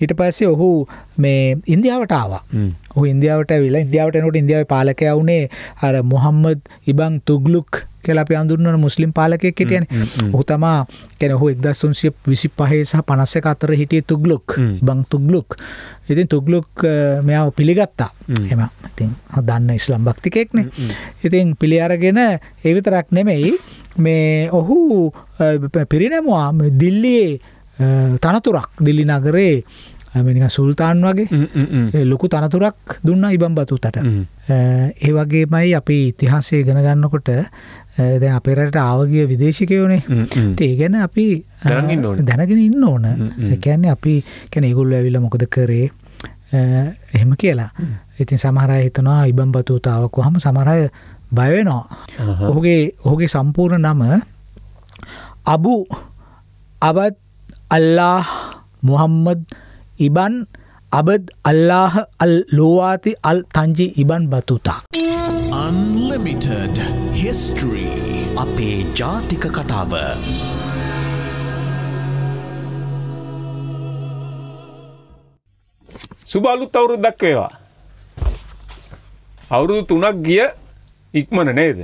ඊට පස්සේ ඔහු මේ ඉන්දියාවටාව ඔහු ඉන්දියාවට විලා ඉන්දියාවටනට ඉන්දියාව පාලකයවුනේ අර මොහම්මද ඉබං තුගලුක් කලාප අඳුරන්න මුස්ලිම් පාලකය කෙටියන ඔහු තමා කැනහු එක්දස්සුන්සිය විසි පහේසාහ පනස්ස අතර හිටිය තුගලුක් බං තුගලුක් ඉතින් තුගලුක් මෙයාව පිළිගත්තා එම ඉතින් දන්න ඉස්ලම් භක්තිකෙක්නේ ඉතින් පිළියරගෙන ඒවිතරක් නෙමෙයි මේ ඔහු පිරිනැමවා දිල්ලියේ තනතුරක් දිල්ලි නගරේ මිනිහ සුල්තාන් වගේ ලොකු තනතුරක් දුන්න ඉබම්බතුතට ඒ වගේමයි අපි ඉතිහාසය ගෙන ගන්නකොට දැන් අපේරට ආවගිය විදේශිකයෝනේ ඒ ගැන අපි දැනගෙන ඉන්න ඕන එකන්නේ අපි කැන ඉගුල් ඇවිල්ල මොකද කරේ එහෙම කියලා ඉතින් සමහරය හිතනවා ඉබම් බතුතාවක් හම සමරය බයවෙනවා ඔහුගේ ඔහුගේ සම්පූර්ණ නම අබු අබත් අල්ලාහ මොහම්මද් ඉබන් අබද අල්ලාහ අල් ලෝවාති අල් තංජි ඉබන් බතුතා. Unlimited History අපේ ජාතික කතාව. සුබාලුත් අවුරුද්දක් වේවා. අවුරුදු තුනක් ගිය ඉක්මන නේද.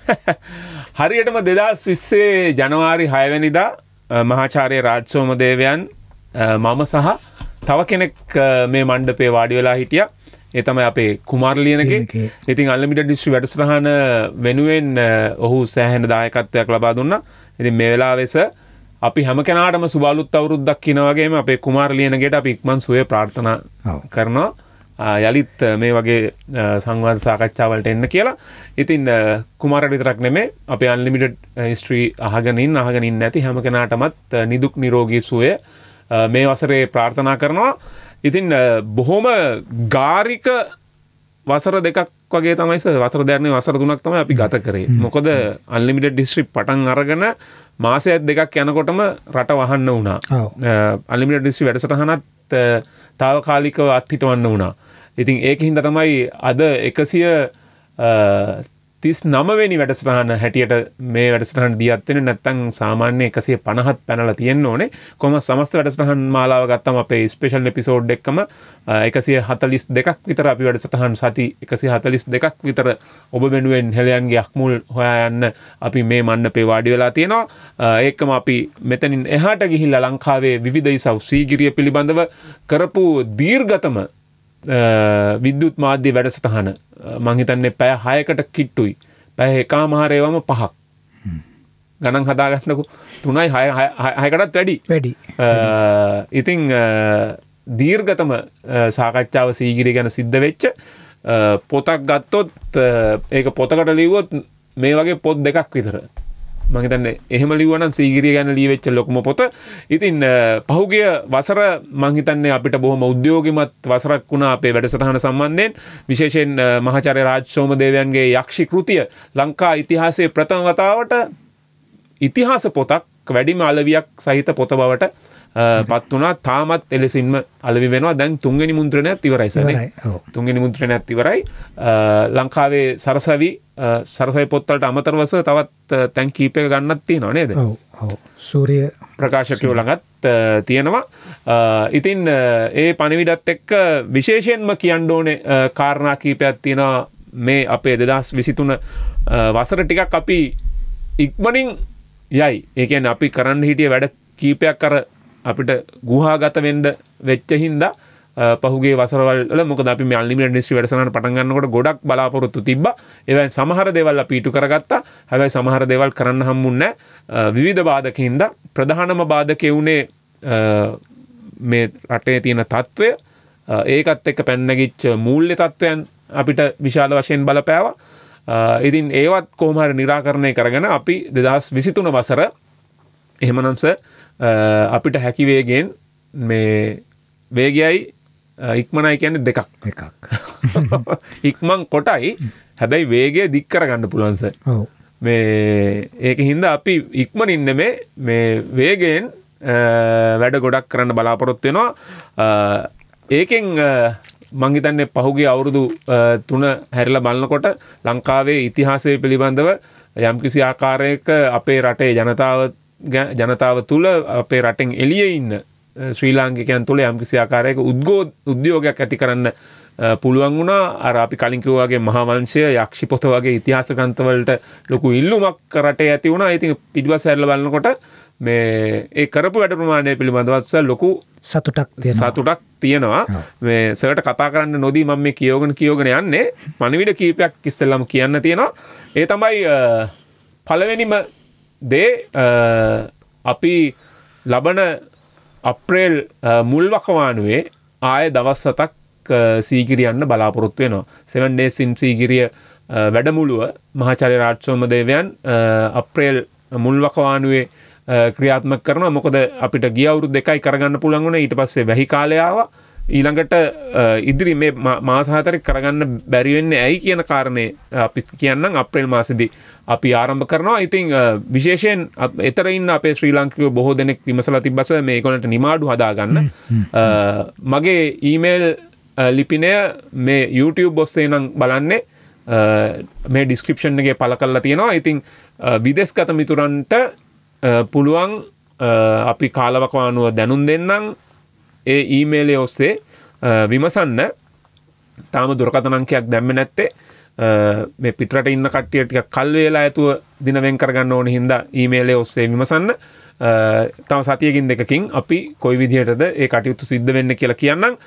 හරියටම දෙදස් විස්සේ ජනවාරි හයවැනිදා මහාචාරය රාජ්සෝමදේවයන් මම සහ තව කෙනෙක් මේ මණ්ඩපේ වාඩි වෙලා හිටිය ඒ තමයි අපේ කුමාර්ලියනකින් ඉතින් අල්ලමිට ඩිස්්ි වැඩසරහන වෙනුවෙන් ඔහු සෑහෙන දායකත්වයක් ලබා දුන්න ඉතින් මේ වෙලා වෙස අපි හැම කෙනටම සුබලුත් අවුරුද්දක් කිනවගේම අපේ කුමාර්ලියනගේට අපි ඉක්මන් සුවේ ප්‍රාර්ථනා කරනවා යළිත් මේ වගේ සංවාධ සාකච්ඡාවලට එන්න කියලා ඉතින් කුමාරට විතරක් නෙමේ අප අන්ලිමිට ස්ත්‍රී අහගනින් අහගනින් නැති හැම කෙනාටමත් නිදුක් නිරෝගී සුවය මේ වසරේ ප්‍රාර්ථනා කරනවා ඉතින් බොහොම ගාරික වසර දෙකක් වගේ තමයි වසර දැරන්නේ වසර තුනක් තමයි අපි ගත කරේ මොකද අන්ලිමිට ඩිස්ට්‍රිප් පටන් අරගෙන මාසයත් දෙකක් යනකොටම රට වහන්න වුණා අල්ලිමිට ඩිස්ි වැඩසටහනත් තාව කාලිකව අත්හිටවන්න වුණා ඉතින් ඒක හින්ද තමයි අද එකසිය තිස් නමවෙනි වැඩසටහන හැටියට මේ වැඩසටහන් දියත්වෙන නැත්තං සාමාන්‍ය එකසිය පණහත් පැනල තියෙන් ඕනේ කොම සමස්ත වැඩසටහන් මාලාව ගත්තම අපේ ස්පේෂල් එපිසෝඩ් එක්කම එකසිය හතලිස් දෙකක් විතර අපි වැඩසටහන් සති එකසි හතලිස් දෙකක් විතර ඔබ වෙනුවෙන් හෙළයන්ගේ අක්මුල් හොයායන්න අපි මේ මන්න පේවාඩි වෙලා තියෙනවා ඒකම අපි මෙතනින් එහාට ගිහිල්ල ලංකාවේ විධයි සව් සීගිරිය පිළිබඳව කරපු දීර්ගතම විද්‍යුත් මාධ්‍ය වැඩසටහන මංහිතන්නේ පෑ හයකට කිට්ටුයි පැහ එකා මහරේවම පහක් ගණන් හදාගන්නකු තුනයි හයකටත් වැඩි වැඩි ඉතිං දීර්ගතම සාකච්ඡාව සීගිරි ගැන සිද්ධ වෙච්ච පොතක් ගත්තොත් ඒක පොතකට ලිවොත් මේ වගේ පොත් දෙකක් විතර මහිතන්න එහෙම ලිවන සීගරිය ගැන ලීවෙච්ච ලොකම පොත ඉතින් පහුගේ වසර මංහිතන්නේ අපිට බොහොම උද්‍යෝගිමත් වසරක් වුණා අපේ වැඩසටහන සම්බන්ධයෙන් විශේෂයෙන් මහචරය රාජ්ශෝම දේවයන්ගේ යක්ෂි කෘතිය ලංකා ඉතිහාසේ ප්‍රථම වතාවට ඉතිහාස පොතක් වැඩිම අලවියක් සහිත පොත බවට පත් වනා තාමත් එලෙසින්ම අලවි වෙනවා දැන් තුන්ගනි මුන්ත්‍රණය ඇතිවරයිසන තුන්ගනි මුන්ත්‍රණය ඇතිවරයි ලංකාවේ සරසවි සරසයි පොත්තලට අමතරවස තවත් තැන් කීපය ගන්නත්ති නොනේද සූරිය ප්‍රකාශකයෝ ළඟත් තියෙනවා ඉතින් ඒ පණිවිඩත් එක්ක විශේෂයෙන්ම කියන්න ඕනේ කාරණා කීපයක් තියෙනවා මේ අපේ දෙදස් විසිතුන වසර ටිකක් අපි ඉක්මනින් යයි ඒකෙන් අපි කරන්න හිටිය වැඩ කීපයක් කර අපිට ගුහාගත වෙන්ඩ වෙච්චහින්දා පහුගේ වසරවල මොක අපි මල්ලිම නිස්ි වැඩසනට පටගන්නකොට ගොඩක් බලාපොරොත්තු තිබ එවයි සමහර දෙවල්ල පිටු කරගත්ත හැබයි සමහර දෙවල් කරන්න හම්මුන්න විධ බාධකහින්ද ප්‍රධානම බාධකෙවුණේ මේ රටේ තියෙන තත්ත්වය ඒකත් එක්ක පැන්නගිච් මූල්්‍ය තත්ත්වයන් අපිට විශාල වශයෙන් බලපෑවා ඉතින් ඒවත් කෝමහර නිරාකරණය කරගෙන අපි දෙදස් විසිතුන වසර එහෙමනම්ස අපිට හැකිවේගෙන් මේ වේගයයි ඉක්මනයි කියන්නේ දෙකක් එකක් ඉක්මං කොටයි හැබැයි වේගය දික්කර ගණඩ පුළන්ස මේ ඒක හින්ද අපි ඉක්මන ඉන්න මේ මේ වේගයෙන් වැඩ ගොඩක් කරන්න බලාපොරොත්වෙනවා ඒකෙන් මංහිතන්නේ පහුගේ අවුරුදු තුන හැරල බලන්නකොට ලංකාවේ ඉතිහාසය පිළිබඳව යම්කිසි ආකාරයක අපේ රටේ ජනතාවත් ජනතාව තුළ අපේ රටෙන් එලිය ඉන්න ශ්‍රී ලාංකිකයන් තුළ යම්කිසි ආකාරයක උද්ගෝත් උද්‍යෝගයක් ඇති කරන්න පුළුවන් වුණා අර අපි කලින්කිව්වාගේ මහාවංශය යක්ෂි පොත වගේ ඉතිහාස ග්‍රන්ථවලට ලොකු ඉල්ලුමක් රටේ ඇති වුණා. ඉතින් පිටිපස්ස ඇරලා බලනකොට මේ ඒ කරපු වැඩ ප්‍රමාණය පිළිබඳවත් ලොකු සතුටක් සතුටක් තියෙනවා. මේ සර්ට කතා කරන්න නොදී මම මේ කියෝගෙන කියෝගෙන යන්නේ. මනවිඩ කීපයක් ඉස්සෙල්ලාම කියන්න තියෙනවා. ඒ තමයි පළවෙනිම දේ අපි ලබන අප්‍රේල් මුල්වකවානුවේ ආය දවස් සතක් සීගිරියන්න බලාපොරොත්තු වෙනවා සෙවන්ඩේ සිම් සීගිරිය වැඩමුළුව මහාචරි රාජ්සෝම දේවයන් අප්‍රේල් මුල්වකවානුවේ ක්‍රියාත්ම කරන මොකද අපිට ගියවුරු දෙකයි කරගන්න පුළන්ගුණ ඊට පස්සේ වැහි කාලයාව ඊළඟට ඉදිරි මේ මාසාහතරි කරගන්න බැරිවෙන්න ඇයි කියන කාරණය අපි කියන්නම් අප්‍රේල් මාසිදි අපි ආරම්භ කරනවා ඉතිං විශේෂයෙන් එතරයින්න අපේ ශ්‍රී ලංකිව බොහෝ දෙනෙක් විමසල තිබස මේ කොනට නිමාඩු හදාගන්න මගේ ඊමේල් ලිපිනය මේ YouTube ඔස්සේ නම් බලන්නේ මේ ඩිස්ක්‍රපෂන්ගේ පල කල්ලා තියෙනවා ඉතිං විදෙස්ගත මිතුරන්ට පුළුවන් අපි කාලවකවානුව දැනුම් දෙන්නම් ඒ ඊමේලය ඔස්සේ විමසන්න තාම දුරකතනංකයක් දැම්ම නැත්තේ මේ පිටට ඉන්න කට්ටියට කල් වෙලා ඇතුව දිනවෙන් කරගන්න ඕන හින්ද ඊමේලය ඔස්සේ විමසන්න තම සතියකින් දෙකකින් අපි කොයි විදිහටද ඒ කටයුතු සිද්ධ වෙන්න කියලා කියන්නම්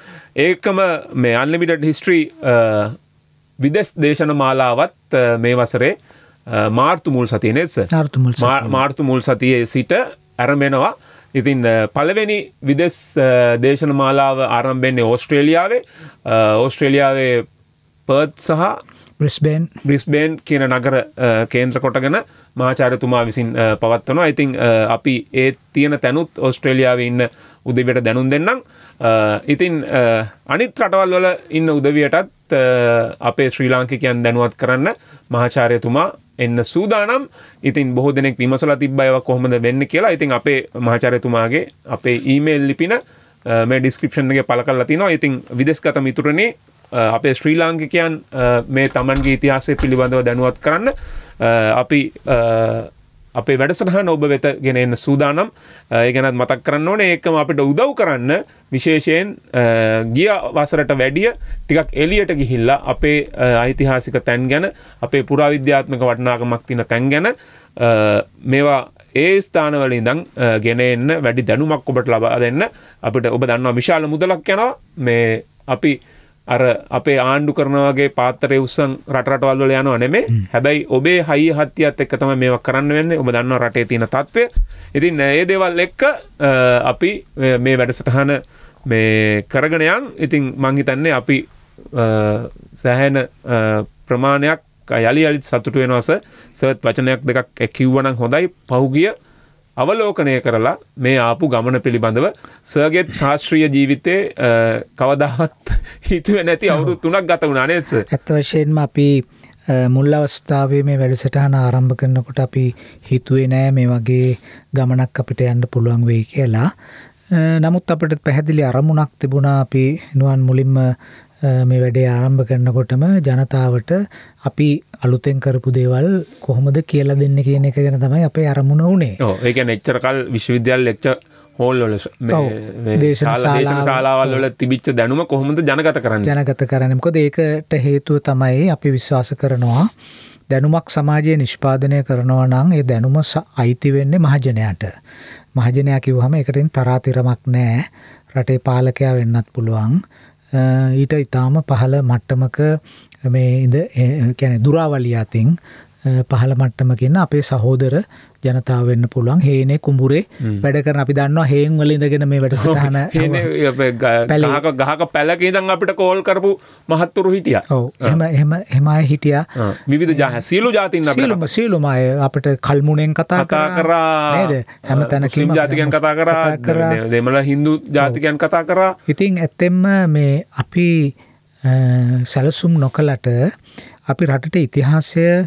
ඒකම මේ අන්ලිමිට හිස්ට්‍රී විදෙස් දේශන මාලාවත් මේ වසරේ මාර්තු මුල් සතිය නෙත් මාර්තු මුල් සතියේ සිට ඇරමෙනවා ඉතින් පළවෙනි විදෙස් දේශන මාලාව ආරම්භෙන්නේ ඕස්ට්‍රේලියාවේ ඕස්ට්‍රේලියාවේ පර්ත් සහ බ්‍රිස්බේන් බ්‍රිස්බේන් කියන නගර කේන්ද්‍ර කොටගෙන මාචාරතුමා විසින් පවත්වනවා ඉතිං අපි ඒ තියෙන තැනුත් ඔස්ට්‍රේලියාව ඉන්න උදවිට දැනුම් දෙන්නම් ඉතින් අනිත් රටවල් වල ඉන්න උදවියටත් අපේ ශ්‍රී ලාංකිකයන් දැනුවත් කරන්න මහාචාරයතුමා එන්න සූදානම් ඉතින් බොහෝ දෙනෙක් විමසලා තිබ්බයව කොහොමද වෙන්න කියලා ඉතින් අපේ මහාචාර්යතුමාගේ අපේ ඊමේල් ලිපින මේ ඩිස්ක්‍රිප්ෂන් එකේ පළ කරලා තිනවා ඉතින් විදේශගත මිතුරනේ අපේ ශ්‍රී ලාංකිකයන් මේ Tamanගේ ඉතිහාසය පිළිබඳව දැනුවත් කරන්න අපි අපේ වැඩසටහන ඔබ වෙත ගෙන එන්න සූදානම් ඒ ගැනත් මතක් කරන්න ඕනේ ඒකම අපිට උදව් කරන්න විශේෂයෙන් ගිය වසරට වැඩිය ටිකක් එලියට ගිහිල්ලා අපේ ඓතිහාසික තැන් ගැන අපේ පුරාවිද්‍යාත්මක වටනාකමක් තියෙන තැන් ගැන මේවා ඒ ස්ථානවල ඉඳං ගෙන එන්න වැඩි දැනුමක් ඔබට ලබා දෙන්න අපිට ඔබ දන්නවා විශාල මුදලක් යනවා මේ අපි අර අපේ ආණ්ඩු කරනවාගේ පාතර උස්සන් රටවල් වල යනවා නෙමේ හැබැයි ඔබේ හයි හත්තියත් එක්ක තම මේවා කරන්න වෙන්න ඔබ දන්න රටේ තියෙන තත්ත්වය ඉතින් ඒ දේවල් එක්ක අපි මේ වැඩසටහන මේ කරගනයන් ඉතින් මංහිතන්නේ අපි සැහැන ප්‍රමාණයක් යළි අලිත් සතුට වෙනවාස සවත් වචනයක් දෙකක් ඇකිව්වනක් හොඳයි පහුගිය අවලෝකනය කරලා මේ ආපු ගමන පිළිබඳව සර්ගෙත් ශාස්ත්‍රීය ජීවිතේ කවදාවත් හිතුව නැති අවුරු තුනක් ගත වුණා නේත්ස ඇත්ත වශයෙන්ම අපි මුල් අවස්ථාවේ මේ වැඩසටහන ආරම්භ කරනකොට අපි හිතුවේ නෑ මේ වගේ ගමනක් අපිට යන්න පුළුවන් වෙයි කියලා නමුත් අපට පැහැදිලි අරමුණක් තිබුණා අපි නුවන් මුලින්ම මේ වැඩේ ආරම්භ කරනකොටම ජනතාවට අපි අලුතෙන් කරපු දේවල් කොහොමද කියලා දෙන්න කියන එක ගැන තමයි අපේ අරමුණ වුණේ ඒක නෙච්චරකල් විශ්වවිද්‍යල් ලෙක්ච හෝල්ලොල ශාලාවල් වල තිබිච්ච දැනුම කොහොමද ජනගත කරන්න ජනගත කරනකො ඒකට හේතුව තමයි අපි විශ්වාස කරනවා දැනුමක් සමාජය නිෂ්පාදනය කරනවා නම් ඒ දැනුම අයිති වෙන්නේ මහජනයට මහජනයා කිව්වහම එකටින් තරාතිරමක් නෑ රටේ පාලකයා වෙන්නත් පුළුවන් ඊට ඉතාම පහළ මට්ටමක මේ ඉඳ කියන්නේ දුරාවලිය අතින් පහළ මට්ටමක ඉන්න අපේ සහෝදර ජනතාව වෙන්න පුළුවන් හේනේ කුඹුරේ වැඩ කරන අපි දන්නවා හේන් වල ඉඳගෙන මේ වැඩසටහන ගහක ගහක පැලක ඉඳන් අපිට කෝල් කරපු මහත්තුරු හිටියා. ඔව් එහෙම එහෙම එහෙම අය හිටියා. විවිධ ජාති සියලු ජාතින් අපිට සියලුම සියලුම අය අපිට කල්මුණෙන් කතා කරා නේද? හැම තැනකම ජාතිකයන් කතා කරා. දෙමළ Hindu ජාතිකයන් කතා කරා. ඉතින් ඇත්තෙන්ම මේ අපි සැලසුම් නොකලට අපි රටට ඉතිහාසය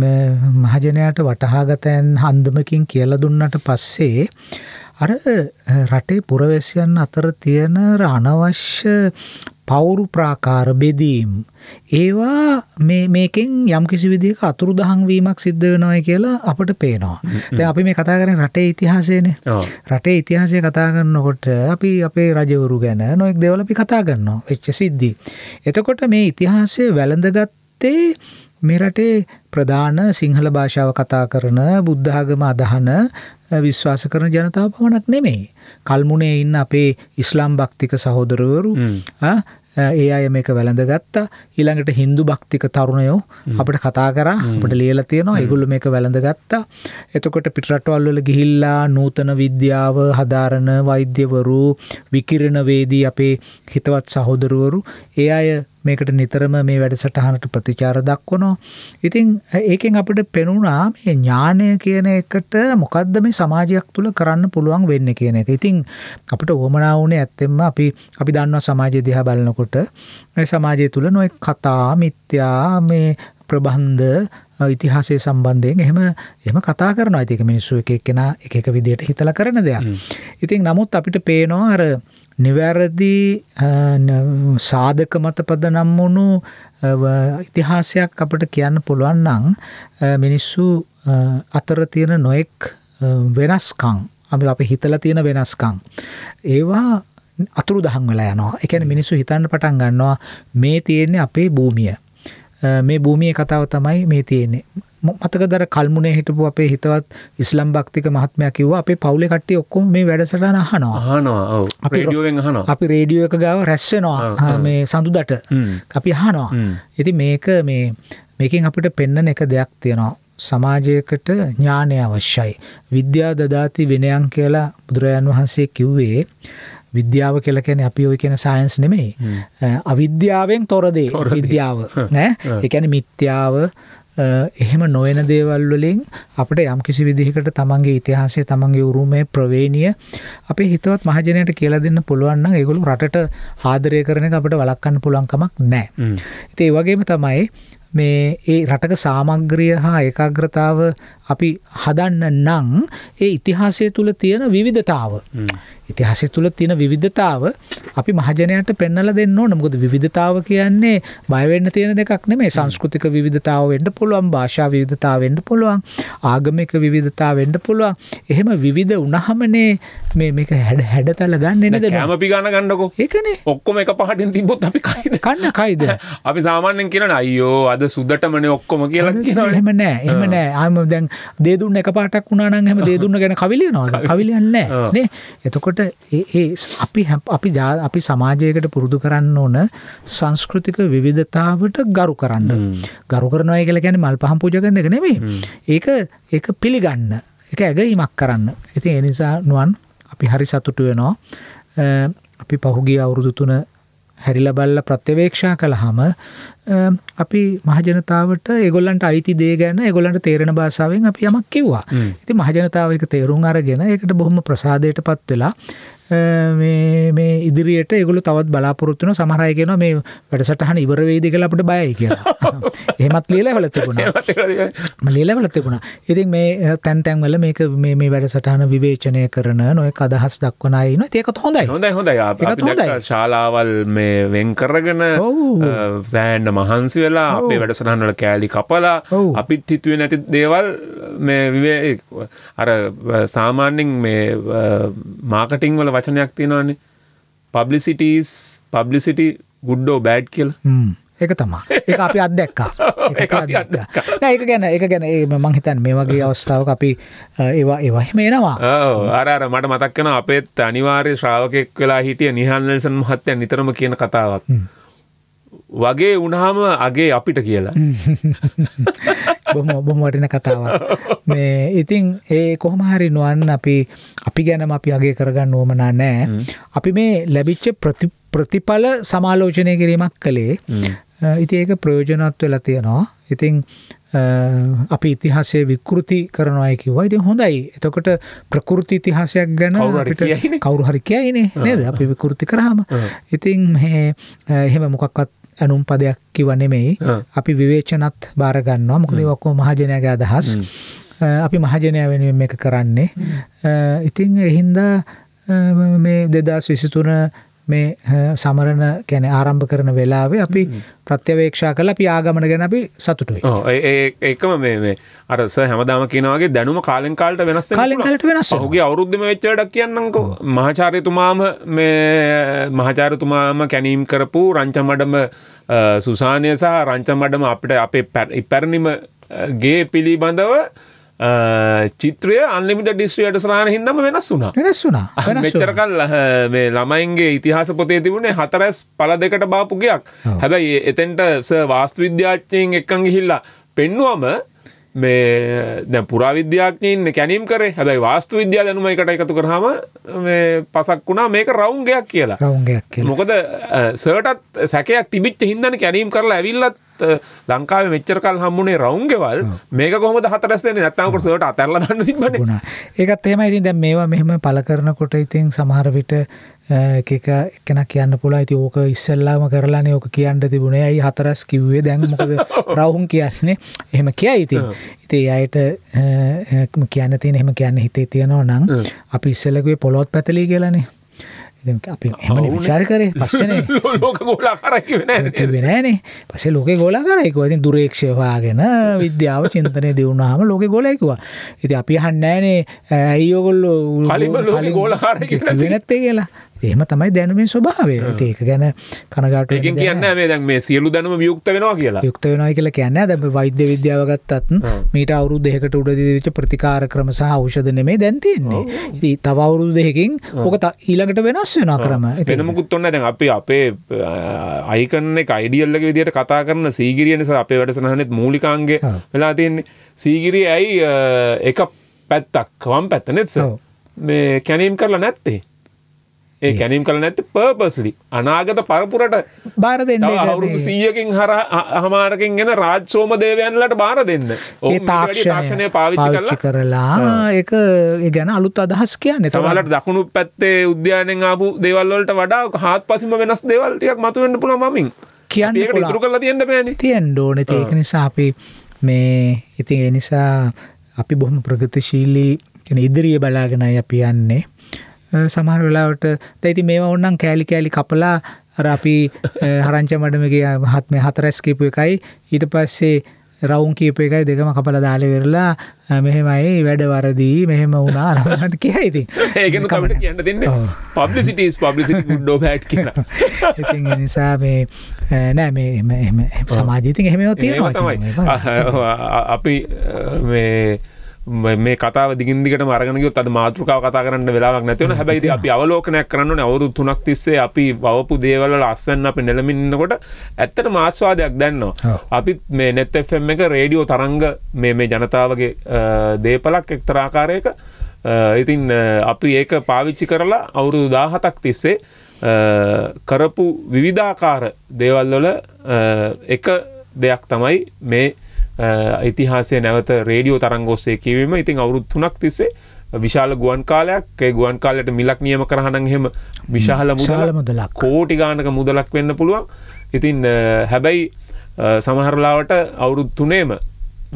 මහජනයාට වටහාගතයන් හන්දමකින් කියල දුන්නට පස්සේ අර රටේ පුරවැසියන් අතර තියෙන අනවශ්‍ය පවුරු ප්‍රාකාර බෙදීම් ඒවා මේ මේකෙන් යම් කිසි විදිහක අතුරුදහන් වීමක් සිද්ධ වෙනවා කියලා අපට පේනවා. දැන් අපි මේ කතා කරන්නේ රටේ ඉතිහාසයනේ. රටේ ඉතිහාසය කතා කරනකොට අපි අපේ රජවරු ගැන නොඑක් දේවල් අපි කතා කරනවා. වෙච්ච සිද්ධි. එතකොට මේ ඉතිහාසය වැළඳගත්තේ මෙරටේ ප්‍රධාන සිංහල භාෂාව කතා කරන බුද්ධාගම අදහන විශ්වාස කරන ජනතාව පමණක් නෙමෙයි. කල්මුණේ ඉන්න අපේ ඉස්ලාම් භක්තික සහෝදරවරු ඒ අය මේක වැළඳගත්තා ඊළඟට හින්දු භක්තික තරුණයෝ අපිට කතා කරා අපිට ලියලා තියෙනවා ඒගොල්ලෝ මේක වැළඳගත්තා එතකොට පිටරටවල් වල ගිහිල්ලා නූතන විද්‍යාව හදාරන වෛද්‍යවරු විකිරණ වේදී අපේ හිතවත් සහෝදරවරු ඒ අය මේකට නිතරම මේ වැඩසටහනට ප්‍රතිචාර දක්වනවා. ඉතින් ඒකෙන් අපිට පෙනුණා මේ ඥානය කියන එකට මොකද්ද මේ සමාජයක් තුළ කරන්න පුළුවන් වෙන්නේ කියන එක. ඉතින් අපිට වමනා වුණේ ඇත්තෙන්ම අපි අපි දන්නවා සමාජය දිහා බලනකොට මේ සමාජය තුළ නොයි කතා, මිත්‍යා, මේ ප්‍රබන්ධ ඉතිහාසය සම්බන්ධයෙන් එහෙම එහෙම කතා කරනවා. ඉතින් මිනිස්සු එක එක්කෙනා එක එක විදිහට හිතලා කරන දෙයක්. ඉතින් නමුත් අපිට පේනවා අර නිවැරදි සාධක මත පදනම් වුණු ඉතිහාසයක් අපට කියන්න පුළුවන් නම් මිනිස්සු අතර තියෙන නොයෙක් වෙනස්කම් අපි අපි හිතලා තියෙන වෙනස්කම් ඒවා අතුරු දහන් වෙලා යනවා. ඒ කියන්නේ මිනිස්සු හිතන්න පටන් ගන්නවා මේ තියෙන්නේ අපේ භූමිය. මේ භූමියේ කතාව තමයි මේ තියෙන්නේ. මතකදර කල්මුණේ හිටපු අපේ හිතවත් ඉස්ලාම් භක්තික මහත්මයා කිව්වා අපේ පවුලේ කට්ටිය ඔක්කොම මේ වැඩසටහන අහනවා. අහනවා. ඔව්. රේඩියෝවෙන් අහනවා. අපි රේඩියෝ එක ගාව රැස් වෙනවා මේ සඳුදට. අපි අහනවා. ඉතින් මේක මේ මේකෙන් අපිට පෙන්වන එක දෙයක් තියෙනවා. සමාජයකට ඥානය අවශ්‍යයි. විද්‍යා දදාති විනයන් කියලා බුදුරජාන් වහන්සේ කිව්වේ විද්‍යාව කියලා කියන්නේ අපි ওই කියන සයන්ස් නෙමෙයි. අවිද්‍යාවෙන් තොර දේ විද්‍යාව නෑ. ඒ කියන්නේ මිත්‍යාව එහෙම නොවන දේවල් වලින් අපිට යම්කිසි විදිහකට තමන්ගේ ඉතිහාසය තමන්ගේ උරුමය ප්‍රවේණිය අපේ හිතවත් මහජනයට කියලා දෙන්න පුළුවන් නම් ඒගොල්ලෝ රටට ආදරය කරන එක අපිට වළක්වන්න පුළුවන් කමක් නැහැ. ඉතින් ඒ වගේම තමයි මේ ඒ රටක සාමග්‍රිය හා ඒකාග්‍රතාව අපි හදන්න නම් ඒ ඉතිහාසය තුළ තියෙන විවිධතාව. ඉතිහාසය තුළ තියෙන විවිධතාව අපි මහජනයට පෙන්නල දෙන්න නමුකද විධතාව කියන්නේ බයවෙන්න තියෙන දෙකක් නෙමේ සංස්කෘතික විධතාව වෙන්ඩ පුළුවන් භාෂා විධතාව වෙන්ඩ පුළුවන් ආගමික විධතා වෙන්ඩ පුළුවන් එහෙම විවිධ උනහමනේ මේ මේක හැඩ හැඩතල ගන්න එන හම පිගාන ගන්නකෝ ඒකන ඔක්කොම එක පහටින් තිබොත් අපි කන්න කයිද අපි සාමාන්‍යෙන් කියෙන අයෝ අද සුදටමන ඔක්කොම කියලා කියෙන එම නෑ එම නෑ ආම දැන් දේදුන්න එක පාටක් වුණනම් හැම දේදුන්න ගැන කවිලියනවා කවිලියන්නේ නේ එතකොට ඒ අපි අපි අපි සමාජයකට පුරුදු කරන්න ඕන සංස්කෘතික විවිධතාවට ගරු කරන්න ගරු කරනවා කියලා කියන්නේ මල් පහන් පූජා කරන එක නෙමෙයි ඒක ඒක පිළිගන්න ඒක ඇගීමක් කරන්න ඉතින් ඒ නිසා නුවන් අපි හරි සතුටු වෙනවා අපි පහුගිය අවුරුදු තුන හැරිලා බල්ලා ප්‍රත්‍යවේක්ෂා කළාම අපි මහජනතාවට ඒගොල්ලන්ට අයිති දේ ගැන ඒගොල්ලන්ට තේරෙන භාෂාවෙන් අපි යමක් කිව්වා. ඉතින් මහජනතාව ඒක තේරුම් අරගෙන ඒකට බොහොම ප්‍රසාදයටපත් වෙලා මේ ඉදිරියට ඒගොල්ලෝ තවත් බලාපොරොත්තු වෙන සමහර අය කියනවා මේ වැඩසටහන ඉවර වෙයිද කියලා අපිට බයයි කියලා. එහෙමත් ලියලා වල තිබුණා. මම ලියලා වල තිබුණා. ඉතින් මේ තැන් තැන් වල මේක මේ මේ වැඩසටහන විවේචනය කරන නොයෙක් අදහස් දක්වන අය ඉන්නවා. ඒකත් හොඳයි. හොඳයි හොඳයි. අපි ශාලාවල් මේ වෙන් කරගෙන සෑහෙන්න මහන්සි වෙලා අපේ වැඩසටහන් වල කෑලි කපලා අපිත් හිතුවේ නැති දේවල් මේ අර සාමාන්‍යයෙන් මේ මාකටිං වල වචනයක් තියෙනවාන්නේ පබ්ලිසිටස් පබ්ලිසිටි ගුඩ්ඩෝ බෑඩ් කියල එක තමා එක අපි අත්දැක්කා ඒක ගැන එක ගැන මංහිතන් මේ වගේ අවස්ථාවක අපි ඒවා ඒවහම එනවා අරර මට මතක්කන අපේත් අනිවාර්ය ශ්‍රාවකෙක් වෙලා හිටිය නිහන්ලසන් මහත්තය නිතරම කියන කතාවක් වගේ උනහම අගේ අපිට කියලා බොම ඔබොම වටින කතාවක් මේ ඉතින් ඒ කොහොම හරි නුවන් අපි අපි ගැනම අපි අගේ කරගන්න ඕමනා නෑ අපි මේ ලැබිච්ච ප්‍රතිඵල සමාලෝචනය කිරීමක් කළේ ඉති ඒක ප්‍රයෝජනත් වෙලා තියෙනවා ඉතිං අපි ඉතිහාසය විකෘති කරනවා කිව්වා ඉතින් හොඳයි එතකොට ප්‍රකෘති ඉතිහාසයක් ගැන අපිට කවුරු හරි කියයිනේ නේද අපි විකෘති කරාම ඉතින් මේ එහෙම මොකක්වත් ඇනුම් පදයක් කිව නෙමෙයි අපි විවේචනත් බාර ගන්නවා මොකද ඒක ඔක්කොම මහජනයාගේ අදහස් අපි මහජනයා වෙනුවෙන් මේක කරන්නේ ඉතින් එහින්දා මේ 2023 මේ සමරණ කැන ආරම්භ කරන වෙලාවේ අපි ප්‍රත්‍යවේක්ෂා කල අපි ආගමන ගැන අපි සතුටුයි ඒකම මේ අරස හැමදාම කියනවගේ දැනුම කාලෙන් කාලට වෙනස් කාලෙන් කලට වෙනස් හුගේ අවුද්ධම වෙච්චටක් කියන්නකෝ මහාචාරයතුමාම මේ මහාචාරතුමාම කැනීම් කරපු රංචමඩම සුසානය සහ රංචමඩම අපිට අපේ පැරණිමගේ පිළිබඳව චිත්‍රය අන්ලිමිට ඩිස්ට්‍රියට සනාන හිදම වෙනස් වුනා වෙනස් වුනා මෙච්චර කල් මේ ළමයින්ගේ ඉතිහාස පොතේ තිබුණේ හතරැස් පල දෙකට බාපුගයක් හැබැයි එතෙන්ට ස වාස්තු විද්‍යාච්චයෙන් එක්කන් ගිහිල්ලා පෙන්නුවම මේ දැ පුරාවිද්‍යාඥයන්න කැනීම් කරේ හැබයි වාස්තු විද්‍යා දැනුම එකට එකතු කරහම පසක් වුණා මේක රවුන්ගයක් කියලා රවුන්ගයක් මොකද සටත් සැකයක් තිබිච්ච හිදන කැනීම් කරලා ඇවිල්ලත් ලංකාව මෙච්චර කල් හම්මුණේ රවුන්ගෙවල් මේක කොහොම හතරස් දෙන්නේ නැත්නම් කොට සර්ට අතහැරලා දාන්න තිබ්බනේ වුණා ඒකත් එහෙමයි ඉතින් දැන් මේවා මෙහෙම පළ කරනකොට ඉතින් සමහර විට එක එකන කියන්න පුළා ඇති ඕක ඉස්සල්ලාම කරලානේ ඕක කියන්න තිබුණේ ඇයි හතරස් කිව්වේ දැන් මොකද රවුන් කියන්නේ එහෙම කියයි ඉතින් ඉතින් අයට කියන්න තියෙන එහෙම කියන්න හිතේ තියෙනවා නම් අපි ඉස්සෙල්ලා කිව්වේ පොළොත් පැතලී කියලානේ අපි එමන විචාර කරේ පස්සන ලෝක ගෝලා කරකිවෙනෑනේ පසේ ලෝක ගෝලා කරයිකව ඉතින් දුරේක්ෂයවාගෙන විද්‍යාව චින්තනය දියුණාම ලෝක ගොලයිකවා ඉති අපි හන්නෑනේ ඇයිෝගොල්ලෝ ගෝලකාර නැත්තේ කියලා එහෙම තමයි දැනුමේ ස්වභාවය. ඒක ගැන කනගාටු වෙන්න. කියන්නේ මේ දැන් මේ සියලු දැනුම වියුක්ත වෙනවා කියලා. යුක්ත වෙනවා කියලා කියන්නේ දැන් වෛද්‍ය විද්‍යාව ගත්තත් මීට අවුරුදු දෙකකට උඩදී වෙච්ච ප්‍රතිකාර ක්‍රම සහ ඖෂධ නෙමෙයි දැන් තියෙන්නේ. ඉතින් තව අවුරුදු දෙකකින් ඕක ඊළඟට වෙනස් වෙනවා ක්‍රම. වෙන මොකුත් ඔන්න දැන් අපි අපේ අයිකන් එක අයිඩියල් එක විදිහට කතා කරන සීගිරිය නිසා අපේ වැඩසටහනෙත් මූලිකාංගය වෙලා තියෙන්නේ. සීගිරිය ඇයි එක පැත්තක් වම් පැත්ත නේද? මේ කැනීම් කරලා නැත්තේ. ඒ කැනීම් කළ නැත පර්පස්ලි අනාගත පරපුරට බාර දෙන්න අවුරුදු සීයකින් හර හමාරකින් ගෙන රාජ්සෝම දේවයන්ලට බාර දෙන්න ඒ තාක්ෂණය පාවිච්චි කරලා එක ගැන අලුත් අදහස් කියන්නේ සමලට දකුණු පැත්තේ උද්‍යානෙන් ආපු දේවල්වලට වඩා හත් පසිම වෙනස් දේවල්ටයක් මතුවෙන්න්න පුළ මමින් කියන්න ඉතුරු කරලා තියන්න පැන තියෙන් ඩෝන ඒක නිසා අපි මේ ඉතින් එනිසා අපි බොහොම ප්‍රගතිශීලී ඉදිරිය බලාගෙනයි අපි යන්නේ සමහර වෙලාවට දැති මේ ඔන්නම් කෑලි කෑලි කපලා අර අපි හරංච මඩමගේ හත්ම හතරැස් කීපු එකයි ඊට පස්සේ රවුන් කීප එකයි දෙකම කපල දාල වෙරලා මෙහෙමයි වැඩවරදී මෙහෙම වුණා රමට කියයිති ඒකමට කියන්න දෙන්න පබ්ලිසිටස් පබ්ලිසි ඩෝ හැට් කියන ඉති නිසා මේ නෑ මේ සමාජීතින් එහෙමෝ තියෙනවා අපි මේ මේ කතා දිගින්දිකට මරගනයොත් අද මාතෘකාව කතා කරන්න වෙලාවක් නැතිවන හැබැයි අපි අවලෝකනයක් කරන්න අවුරු තුනක් තිස්සේ අපි වවපු දේවල අස්සන්න අපි නෙලමින්නකොට ඇත්තට මාස්වාදයක් දැන්නවා. අපිත් මේ නැත් එම් එක රේඩියෝ තරංග මේ ජනතාවගේ දේපලක් එක්තරාකාරයක ඉතින් අපි ඒක පාවිච්චි කරලා අවුරුදු දාහතක් තිස්සේ කරපු විවිධාකාර දේවල්වල එක දෙයක් තමයි මේ ඉතිහාසය නැවත රේඩියෝ තරංගෝස්සේ කිවීම ඉතින් අවුරුත්තුනක් තිස්සේ විශාල ගුවන් කාලයක් ගුවන් කාලට මිලක් නියම කරහනන් හෙම විශාල මුශාල මුදලක් කෝටි ගානක මුදලක් වෙන්න පුළුවන් ඉතින් හැබැයි සමහරලාවට අවුරුත්තුනේම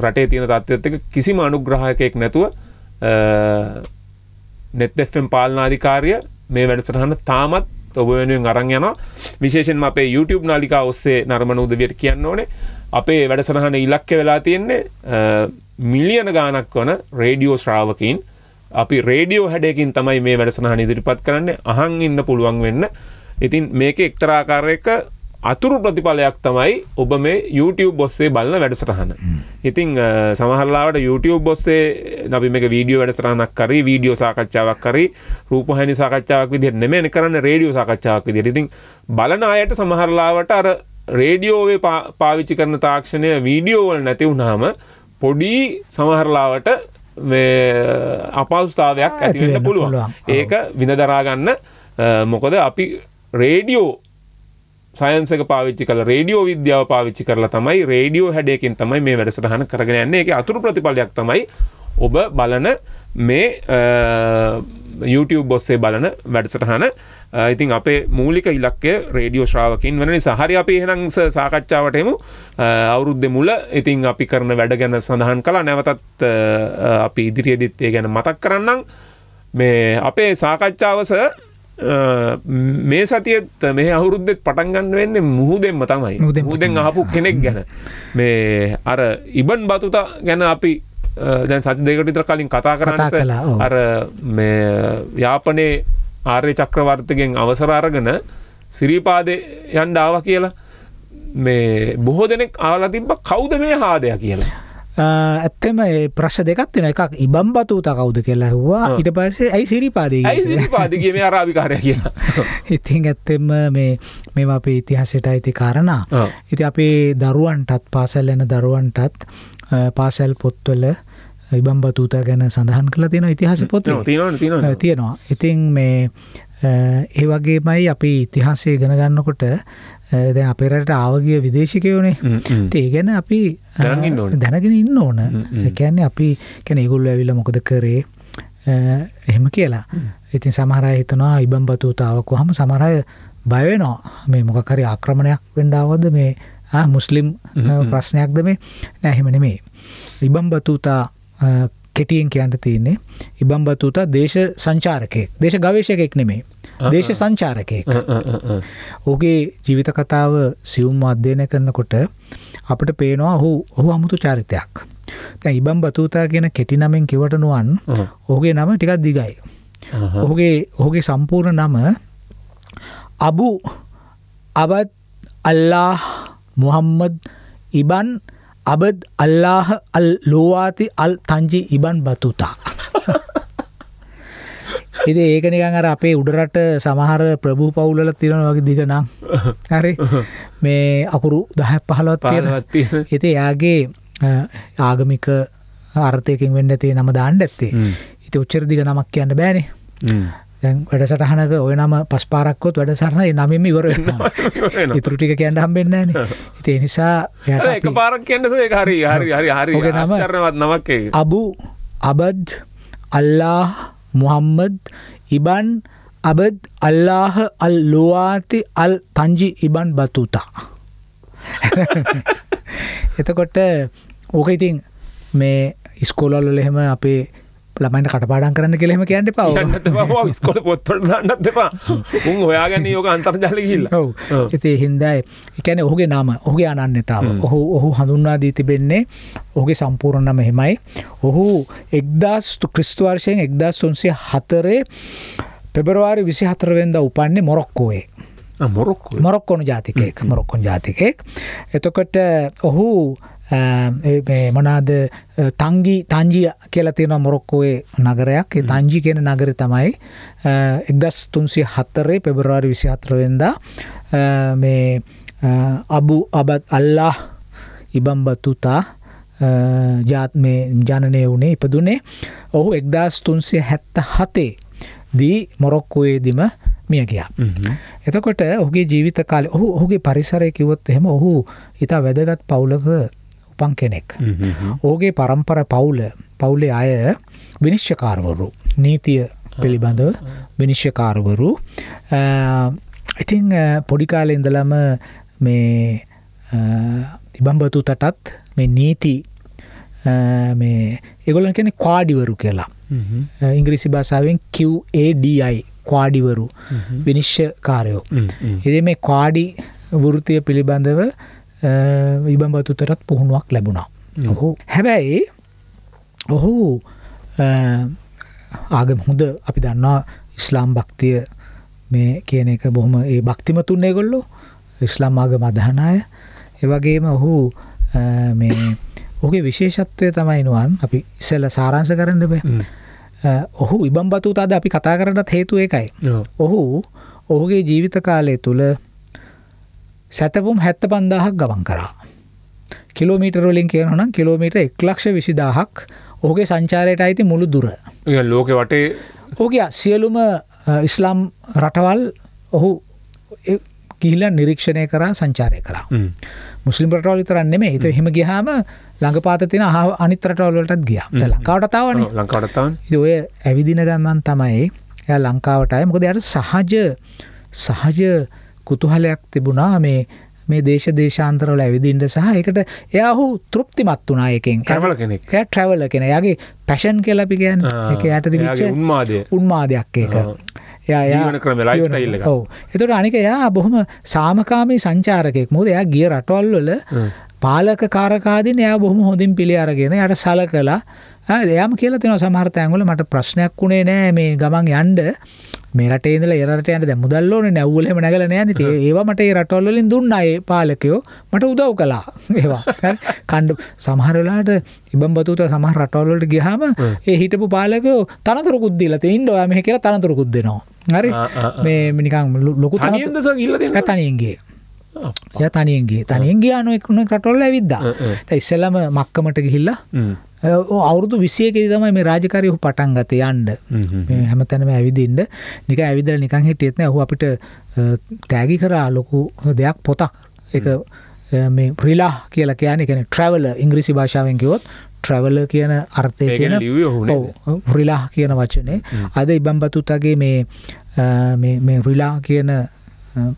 රටේ තියෙන තත්ත්වත්ක කිසිම අනුග්‍රහයකයෙක් නැතුව නෙත්ම් පාලනාධිකාරය මේ වැඩසටහන්න තාමත් ඔබ වෙනුවෙන් අරන් යනවා විශේෂෙන් අපේ YouTube නාලිකා ඔස්සේ නරමන උදවියට කියන්න ඕනේ අපේ වැඩසටහන ඉලක්ක වෙලා තියෙන්නේ මිලියන ගානක් වන රේඩියෝ ශ්‍රාවකීන් අපි රේඩියෝ හැඩයකින් තමයි මේ වැඩසටහන ඉදිරිපත් කරන්න අහන් ඉන්න පුළුවන් වෙන්න ඉතින් මේක එක්තරාකාරයක අතුරු ප්‍රතිඵලයක් තමයි ඔබ මේ YouTube ඔස්සේ බලන්න වැඩසටහන. ඉතිං සමහරලාට YouTube ඔස්සේ නබි මේ වීඩියෝ වැඩසටහනක් කරි වීඩියෝ සාකච්ඡාවක් කරි රූපහනි සාකච්ඡාවක් විදිහට නෙමෙයි කරන්න රේඩියෝ සාකච්ඡාවක් විදිහට. ඉතිං බලන අයට සමහරලාවට අර රේඩියෝවේ පාවිච්චි කරන තාක්ෂණය වීඩියෝ වල නැති වුණාම පොඩි සමහරලාවට මේ අපහසුතාවයක් ඇති වෙන්න පුළුවන්. ඒක විඳ දරා ගන්න මොකද අපි රේඩියෝ සයන්සක පාවිච්චි කළ රේඩියෝ විද්‍යාව පාවිච්චි කරලා තමයි රේඩියෝ හැඩයකින් තමයි මේ වැඩසටහන කරගෙන යන්නේ ඒක අතුරු ප්‍රතිඵලයක් තමයි ඔබ බලන මේ YouTube ඔස්සේ බලන වැඩසටහන ඉතින් අපේ මූලික ඉලක්කය රේඩියෝ ශ්‍රාවකින් වන නිසා හරි අපි එහෙනම් සාකච්ඡාවටෙමු අවුරුද්ද මුල ඉතින් අපි කරන වැඩ ගැන සඳහන් කළා නැවතත් අපි ඉදිරියේදීත් ඒ ගැන මතක් කරන්නම් මේ අපේ සාකච්ඡාවස මේ සතියත් මේ අවුරුද්දෙත් පටන්ගන්න වෙන්න මුහුදෙන්ම තමයි මුදෙන් අහපු කෙනෙක් ගැන මේ අර ඉබන් බතුතා ගැන අපි දැන් සති දෙකට විතර කලින් කතා කරන්න අර මේ යාපනේ ආර්ය චක්‍රවර්තගෙන් අවසර අරගෙන සිරීපාදය යන්ඩාව කියලා මේ බොහෝ දෙනෙක් ආලා තිබ්බ කවුද මේ හාදය කියලා ඇත්තම ප්‍රශ් දෙකත්වෙන එකක් ඉබම් බතූත කවුද කියලා හවා ඉට පස්සේ ඇයි සිරිපාදී ඇයි පාදගේ මේ අරාවිකාරය කියලා ඉතින් ඇත්තෙම මේ මෙම අපේ ඉතිහාසට ඇති කාරණා ඉති අපේ දරුවන්ටත් පාසල් යන දරුවන්ටත් පාසැල් පොත්වල ඉබම් බතූත ගැන සඳහන් කළ තියෙන ඉතිහාස පොත් තියෙනවා ඉතින් මේ ඒ වගේමයි අපි ඉතිහාසේ ගෙනගන්නකොට දැන් අපේ රටට ආවගිය විදේශිකයෝනේ. ඒ ගැන අපි දැනගෙන ඉන්න ඕන. ඒ කියන්නේ අපි කියන්නේ ඒගොල්ලෝ ඇවිල්ලා මොකද කරේ? එහෙම කියලා. ඉතින් සමහර අය හිතනවා ඉබම් බතූතාවක් වහම සමහර අය බය වෙනවා. මේ මොකක් හරි ආක්‍රමණයක් වෙන්න ආවද මේ ආ මුස්ලිම් ප්‍රශ්නයක්ද මේ? නෑ එහෙම නෙමෙයි. ඉබම් බතූතා කෙටියෙන් කියන්න තියෙන්නේ ඉබම් බතුතා දේශ සංචාරකයෙක් දේශ ගවේශකෙක් නෙමේ දේශ සංචාරකයෙක් ඕගේ ජීවිත කතාව සියුම් අධ්‍යයනය කරනකොට අපට පේනවා ඔහු ඔහු අමුතු චරිතයක් තැ ඉබම් බතුතා කියෙන කෙටි නමෙන් කිවට නුවන් ඔහුගේ නම ටිකක් දිගයි ඔහුගේ ඔහුගේ සම්පූර්ණ නම අබු අබත් අල්ලා මොහම්මද ඉබන් අබද අල්ලාහ අල් ලෝවාති අල් තංජි ඉබන් බතුතා ඉති ඒක නිකන් අර අපේ උඩරට සමහර ප්‍රභූ පවුල්ල තිරෙන වගේ දිගනම් හරි මේ අකුරු දහ පහලොත් තියෙන හිති යාගේ ආගමික ආර්ථයකින් වෙන්න ඇති නම දාන්න ඇත්තේ ඉති උච්චර දිග නමක් කියන්න බෑනේ දැන් වැඩසටහනක ඔය නම පස් පාරක්කොත් වැඩසරන නමම ඉවර ඉතුරු ටික කියන්න හම්බෙන්න න ඉතිේ නිසා පාරක් කියන්න හරි හරි හරි හරි නමත් නමක් අබු අබද් අල්ලා මුහම්මද් ඉබන් අබද් අල්ලාහ අල් ලෝවාති අල් තංජි ඉබන් බතුතා. එතකොට ඕක ඉතින් මේ ඉස්කෝලල්ල එහෙම අපේ ළමයිට කටපාඩන් කරන්න කෙලෙම කියන්න පව ස්කොල පොත්වල න්නත් දෙපා උන් ඔයාගැන යෝක අන්තර්ජාල කිල්ල එතේ හින්දයි එකැන ඔහුගේ නම ඔහුගේ අනන්‍යතාව ඔහු ඔහු හඳුන්වා දී තිබෙන්නේ ඔහුගේ සම්පූර්ණ නම හෙමයි ඔහු එක්දස්තු ක්‍රිස්තුවර්ශයෙන් එක්දස් තුන්සේ හතරේ පෙබරවාරි විසි හතරවෙන්ද උපන්නේ මොරොක්කෝේ මොරොක්කොන ජාතිකයෙක් මොරොක්කොන් ජාතිකයෙක් එතකොට ඔහු මොනාද තංගි තංජිය කියලා තියෙනවා මොරොක්කෝයේ නගරයක් ඒ තංජි කියන නගරය තමයි එක්දස් තුන්සිය හත්තරේ පෙබරවාරි විසි හතරවෙන්දා මේ අබු අබත් අල්ලා ඉබම්බතුතා ජාත් මේ ජනනය වුණේ ඉපදුනේ ඔහු එක්දස් තුන්සිය හැත්ත හතේ දී මොරොක්කෝයේදිම මිය ගියා. එතකොට ඔහුගේ ජීවිත කාලේ ඔහු ඔහුගේ පරිසරය කිව්වොත් එහෙම ඔහු ඊට වැදගත් පවුලක අප්පන් කෙනෙක්. ඕගේ පරම්පර පවුල පවුලේ අය විනිශ්්‍යකාරවරු නීතිය පිළිබඳව විනිශ්්‍යකාරවරු ඉතිං පොඩිකාලෙ ඉඳලම මේ ඉබම්බතු තටත් මේ නීති මේ එගොලන් කෙනෙ කවාඩිවරු කියලා ඉංග්‍රීසි භාසාාවෙන් QADI කවාඩිවරු විනිශ්්‍ය කාරයෝ. එද මේ කවාඩි වෘතිය පිළිබඳව ඉබඹතුතරත් පුහුණුවක් ලැබුණා. ඔහු හැබැයි ඔහු ආගම හොඳ අපි දන්නා ඉස්ලාම් භක්තිය මේ කියන එක බොහොම ඒ භක්තිමතුන්නේ ගොල්ලො ඉස්ලාම් ආගම අදහනාය ඒවගේම ඔහු මේ ඔහුගේ විශේෂත්වය තමයි නුවන් අපි ඉසල සාරංශ කරන්න බෑ ඔහු ඉබම්බතුතාද අපි කතා කරන්නත් හේතු එකයි ඔහු ඔහුගේ ජීවිත කාලය තුළ සැතපුම් හැත්ත පන්දාහක් ගමන් කරා. කිලෝමීටරොලින් කියනනම් කිලෝමීට එක් ලක්ෂ විසිදාහක් ඕගේ සංචාරයට අයිති මුළු දුර ලෝක වටේ ඕගේ සියලුම ඉස්ලාම් රටවල් ඔහු ගිහිල නිරීක්ෂණය කරා සංචාරය කරා මුස්ලිම් රටවල් තරන්න මේ ඉත හෙම ගිහාම ළඟපාත තින අනිතරටවල්ලටත් ගියා ලංකාවටතාවන ලංකාටතාන් ඔය ඇවිදින ගන්නන් තමයි එය ලංකාවටය මොකද යට සහජ සහජ කුතුහලයක් තිබුණා මේ මේ දේශ දේශාන්තරවල ඇවිදින්ට සහ එකට එයාහු තෘප්තිමත් වනා එකෙන් ඇවල කෙනෙක් ට්‍රවල කෙන යාගේ පැෂන් කෙලපි ගැන් එක යට දිවිච උන්මාදය උන්මාදයක් එක ඔව එතුට අනික යා බොහොම සාමකාමී සංචාරකයෙක් මුද එයා ගිය රටවල්වල පාලක කාරකාදින එයා බොහොම හොඳින් පිළි අරගෙන යට සල කලා එයාම කියලා තින සමහර්තඇංගල මට ප්‍රශ්නයක් වුණේ නෑ මේ ගමන් යන්ඩ මේ රටේ ඉඳලා ඒ රටට යන්න දැන් මුදල් ඕනේ නැව්වල එහෙම නැගලා නෑනේ. ඉතින් ඒවා මට ඒ රටවල් වලින් දුන්නා ඒ පාලකයෝ. මට උදව් කළා. ඒවා. හරි. කණ්ඩ සමහර වෙලාවට ඉබම් බතුත සමහර රටවල්ලට ගියාම ඒ හිටපු පාලකයෝ තනතුරකුත් දීලා තින්න ඔයා මෙහි කියලා තනතුරකුත් දෙනවා. හරි. මේ නිකන් ලොකු තනතුරක් තනියෙන්ගේ. එයා තනියෙන් ගියේ. තනියෙන් ගියා නොඑකුණ රටවල්ල ඇවිද්දා. ඒ ඉතින් ඉස්සෙල්ලාම මක්කමට ගිහිල්ලා අවුරුදු විසියකෙද තමයි මේ රාජකාරයහු පටන් ගත යන්ඩ හැම තැනම ඇවිදින්ට නික ඇවිදර නිකං හිටියත්න හු අපිට තෑගි කරා ලොකු දෙයක් පොතක් එක මේ ප්‍රිලා කියලා කියන එකන ට්‍රවල ඉංග්‍රිසි භාෂාවෙන් කිවොත් ට්‍රවල කියන අර්ථය කියන ප්‍රිලා කියන වචනේ අද ඉබම්බතුතගේ මේ රිලා කියන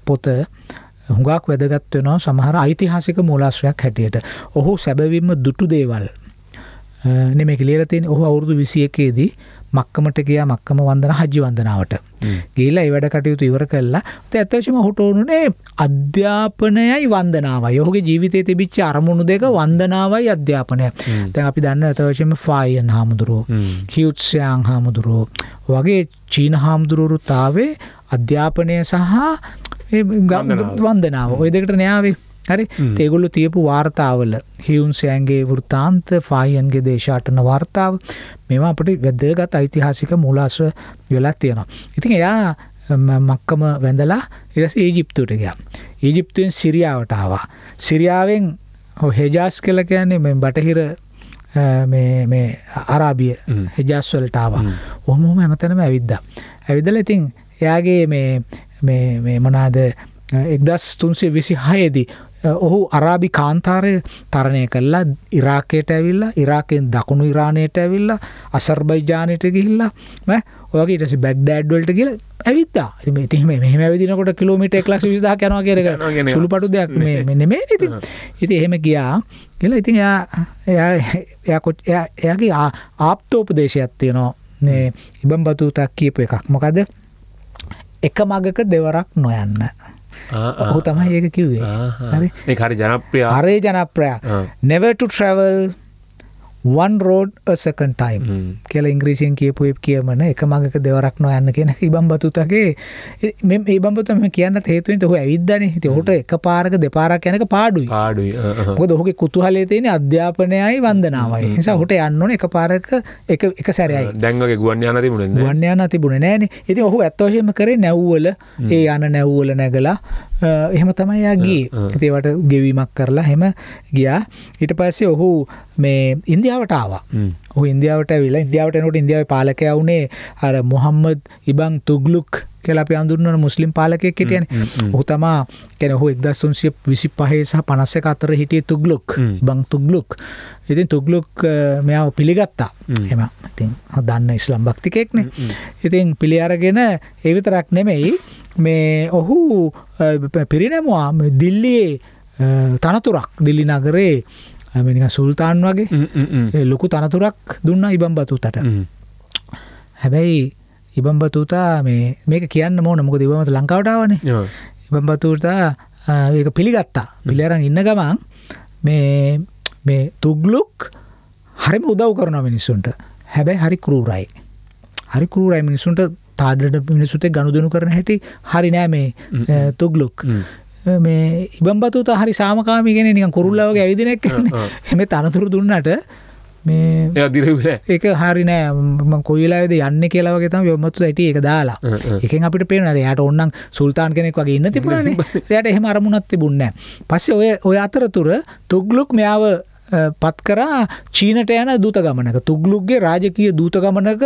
පොත හුඟක් වැදගත්වෙනවා සමහර ඓතිහාසික මූලාශ්‍රයක් හැටියට ඔහු සැබවින්ම දුටු දේවල් නෙමේ කියලා තියෙන ඔහු අවුරුදු 21 දී මක්කමට ගියා මක්කම වන්දන හජ්ජි වන්දනාවට. ගිහිල්ලා ඒ වැඩ කටයුතු ඉවර කළා. ඒත් ඇත්ත වශයෙන්ම ඔහුට උනුනේ අධ්‍යාපනයයි වන්දනාවයි. ඔහුගේ ජීවිතයේ තිබිච්ච අරමුණු දෙක වන්දනාවයි අධ්‍යාපනයයි. දැන් අපි දන්න ඇත්ත වශයෙන්ම ෆායන් හාමුදුරුවෝ, හියුට්සයන් හාමුදුරුවෝ වගේ චීන හාමුදුරුවරුතාවේ අධ්‍යාපනය සහ වන්දනාව. ওই දෙකට න්යාවේ හරි ඒගොල්ලු තියපු වාර්තාවල හියුන්සයන්ගේ වෘතාන්ත ෆායන්ගේ දේශාටන වර්තාව මෙවා අපට වැදගත් ඓතිහාසික මුලාශ්‍ර වෙලත් තියෙනවා. ඉතින් එයා මක්කම වැඳලා ඉරස ඊජිප්තුට ගියා. ඊජිප්තුවෙන් සිරියාවට ආවා. සිරියාවෙන් හෙජාස් කළ කියන්නේ මෙ බටහිර මේ අරාබිය හෙජස්වලටාව ඔහොමොම ඇමතනම ඇවිද්ද. ඇවිදල ඉතින් එයාගේ මේ මොනාද එක්දස් තුන්සේ විසි හයේදී ඔහු අරාබි කාන්තාරය තරණය කළා ඉරාකයට ඇවිල්ලා ඉරාකෙන් දකුණු ඉරාණයට ඇවිල්ලා අසර්බයිජානයට ගිහිල්ලා ඔයගේ ඉටස බැක්්ඩඩ් වලට කියල ඇවිත්තා ඉතිම මෙහම විදිනකොට කිලෝමිට එක්ලක් විදා කනවා කියරක සුළු පටු දෙයක් මෙනමේ ඉති ඉති එහෙම ගියා කියලා ඉතින් එයාකොට් එයාගේ ආප්තෝපදේශයක් තියනවා ඉබම් බතුතක් කියපු එකක් මොකද එක මගක දෙවරක් නොයන්න ඔහු තමයි ඒක කිව්වේ හරි හරි ජනප්‍රිය අරේ ජනප්‍රයා නෙවටු travel one road a second time hmm. කියලා ඉංග්‍රීසියෙන් කියපු කියමන එක මගක දෙවරක් නොයන්න කියන ඉබම්බතුතගේ මේ බම්බතුම කියන්න හේතුවෙන්ට හො ඇවිදධන හිත හොට එක පාරක දෙපාරක් යනක පාඩුයි පාඩුයි මොකද ඔහුගේ කුතුහලේ තියෙන අධ්‍යාපනයයි වන්දනාවයි hmm. නිසා හොට යන්න ඕන එක පාරක එක එක සැරයයි දැන්ගේ ගුවන් යන තිබුණ ගුවන් යන තිබුණ නෑන ඉති ඔහු ඇත්වශයම කරේ නැව්වල hmm. ඒ යන නැව්වල නැගලා එහෙම තමයි යාගේ ඒවට ගෙවීමක් කරලා හෙම ගියා ඊට පස්සේ ඔහු මේ ඉන්දිය ඉන්දියාවට ආවා ඔහු ඉන්දියාවට ඇවිල්ලා ඉන්දියාවට එනකොට ඉන්දියාවේ පාලකයා වුණේ අර මොහම්මද් ඉබන් තුග්ලුක් කියලා අපි හඳුන්වන මුස්ලිම් පාලකයෙක් හිටියනේ. ඔහු තමා කියන්නේ ඔහු 1925 සහ 51 අතර හිටියේ තුග්ලුක්, ඉබන් තුග්ලුක්. ඉතින් තුග්ලුක් මෙයාව පිළිගත්තා. එහෙම. ඉතින් දන්න ඉස්ලාම් භක්තිකයෙක්නේ. ඉතින් පිළි අරගෙන ඒ විතරක් නෙමෙයි මේ ඔහු පිරිනැමුවා දිල්ලියේ තනතුරක් දිල්ලි නගරේ ඇමනික සුල්තාන් වගේ ලොකු තනතුරක් දුන්න ඉබම් බතුතට හැබැයි ඉබම් බතුතා මේ මේක කියන්න මෝන මොක දෙවමත ලංකාවටාවන ඉබම් බතුතා ඒක පිළිගත්තා පිළියරන් ඉන්න ගමන් මේ මේ තුග්ලුක් හරිම උදව් කරන මිනිස්සුන්ට හැබැයි හරි කරූරයි හරි කරූරයි මිනිසුන්ට තාඩට මිනිසුතේ ගණුදනු කරන හැටි හරි නෑ මේ තුග්ලුක් මේ ඉබම්බතුත හරි සාමකාමී කෙනෙක් නිකන් කුරුල්ලා වගේ ඇවිදින එකක් කෙනෙක් මේ තනතුරු දුන්නට මේ එයා දිරවිල ඒක හරි නෑ මම කොයි වෙලාවේද යන්නේ කියලා වගේ තමයි යොමුතු ඇටි ඒක දාලා. එකෙන් අපිට පේනවා එයාට ඕනනම් සුල්තාන් කෙනෙක් වගේ ඉන්න තිබුණානේ. එයාට එහෙම අරමුණක් තිබුණ නෑ. පස්සේ ඔය ඔය අතරතුර තුග්ලුක් මෙයාව පත් කරා චීනට යන දූත ගමනක තුග්ලුක්ගේ රාජකීය දූත ගමනක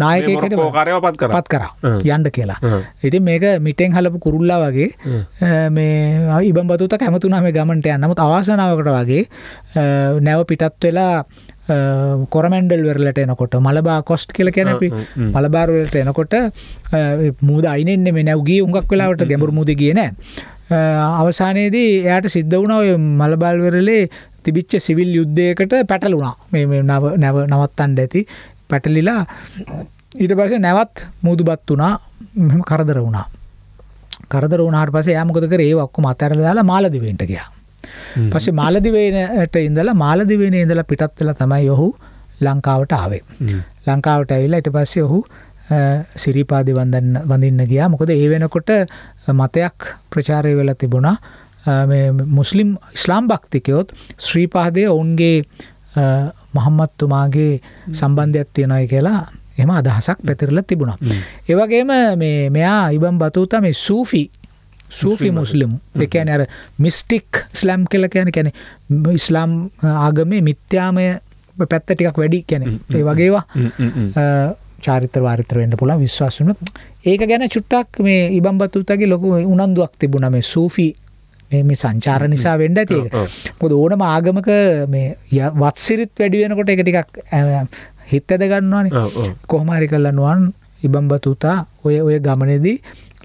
නායකයකට පත් පත් කරා යන්ඩ කියලා ඉති මේක මිටෙන් හලපු කුරුල්ලා වගේ මේ ඉබම් බතුත කැමතුනා මේ ගමන්ට යන්න නමුත් අවාසනාවකට වගේ නැව පිටත් වෙලා කොරමැන්ඩල් වෙරලට එනකොට මලබා කොස්ට් කියල කැනපි මලබාරවලට එනකොට මුද අයිනෙන්න මේ නැවගේ උඟක් වෙලාවට ගැඹුරු මුද කියන අවසානයේදී එයට සිද්ධ වුණ ඔය මලබල්වරලේ තිබිච්ච සිවිල් යුද්ධයකට පැටලුණා මේ නව නැව නවත්තන්ඩ ඇති පැටලිලා ඊට පස නැවත් මුදුබත් වනා මෙම කරදර වුණා කරදර වුණට පස යමකොතක ඒවක්කු අතරල දාලා මාලදිවෙන්ට ගියා පස මාලදිවේනට ඉඳලා මාලදිවෙන ඉඳලා පිටත්වෙල තමයි යොහු ලංකාවට ආවේ ලංකාවට ඇවිල්ලා ඉට පස්සේ ඔහු සිරිපාදි වඳන්න වඳන්න ගියා මොකද ඒ වෙනකොට මතයක් ප්‍රචාරය වෙලා තිබුණා මුස්ලිම් ඉස්ලාම් භක්තිකයොත් ශ්‍රීපාදය ඔවුන්ගේ මහම්මත්තුමාගේ සම්බන්ධයක් තියෙනයි කියලා එම අදහසක් පැතිරල තිබුණා. ඒවගේම මෙයා ඉබම් බතුූත මේ සූෆි සූෆි මුස්ලිම් දෙකැන අර මිස්ටික් ස්ලම් කෙල කියන කැනෙ ඉස්ලාම් ආගමේ මිත්‍යාමය පැත්ත ටිකක් වැඩි කැනෙ ඒ වගේවා චාරිත වාරිතර වෙන්න පුළ විශ්වාසන ඒක ගැන චුට්ටක් මේ ඉබම්බතුතගේ ලොකු උනන්දුවක් තිබුණ මේ සූෆී මේ සංචාර නිසා වෙන්ඩ ඇති මොද ඕනම ආගමක මේ වත්සිරිත් වැඩිුවෙනකොට එක ටිකක් හිත් ඇද ගන්නවාන කොහමහරි කල්ලනුවන් ඉබම්බතුතා ඔය ඔය ගමනෙදී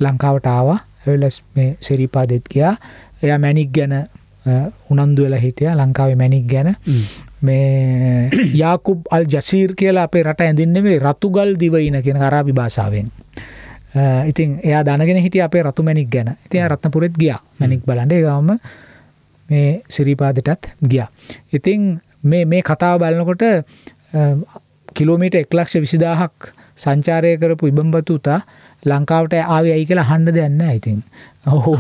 ලංකාවට ආවා ඇවිලස් මේ සිරිපාදෙත් කියා එයා මැනික් ගැන උනන්දුවෙලා හිටිය ලංකාවේ මැනික් ගැන මේ යාකුබ් අල් ජසීර් කියලා අපේ රට ඇඳින්නේ මේ රතුගල් දිවයින කියෙන කරාබි භාෂාවෙන් Uh, ඉතින් එයා දනගෙන හිටිය අපේ රතු මැනික් ගැන ඉතින් රත්නපුරෙත් ගියා මැනික් බලන්ඩ ගවම මේ සිරිපාදටත් ගියා ඉතිං මේ මේ කතාව බලනකොට uh, කිලෝමීට එක්ලක්ෂ විසිදාහක් සංචාරය කරපු ඉබම්බතුතා ලංකාවට ආවේ ඇයි කියලා හන්න දෙන්න ඉතින් හෝ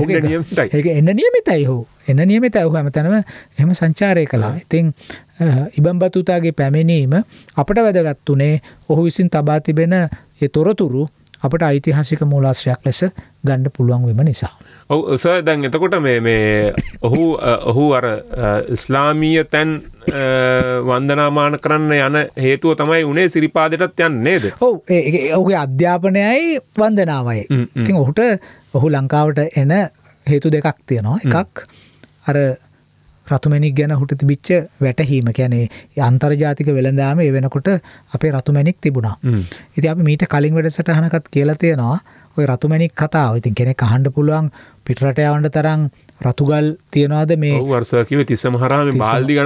ඒක එන්න නියමිතයි හෝ එන්න නියමිත ඇහු හැම තැනම එහම සංචාරය කලා ඉතිං uh, ඉබම්බතුතාගේ පැමිණීම අපට වැදගත් වනේ ඔහු විසින් තබා තිබෙන ඒ තොරතුරු අපට ඓතිහාසික මූලාශ්‍රයක් ලෙස ගණ්ඩ පුළුවන් වෙම නිසා. ඔව ස දැන් එතකොට මේ ඔහු ඔහු අර ඉස්ලාමීය තැන් වන්දනාමාන කරන්න යන හේතුව තමයි උනේ සිරිපාදටත් යන්න නේද ඔව ඔහුගේ අධ්‍යාපනයයි වන්දනාවයි ඉතින් ඔහුට ඔහු ලංකාවට එන හේතු දෙකක් තියෙනවා එකක් අර රතුමැණික් ගැන හුට තිබිච්ච වැටහීම කියන්නේ අන්තර්ජාතික වෙළඳාම ඒ වෙනකොට අපේ රතුමැණික් තිබුණා. ඉතින් අපි මීට කලින් වැඩසටහනකත් කියලා තියෙනවා ওই රතුමැණික් කතාව. ඉතින් කෙනෙක් අහන්න පුළුවන් පිටරට යවන්න තරම් රතුගල් තියනවාද මේ වර්සකිව තිස්සමහරම බාල්දි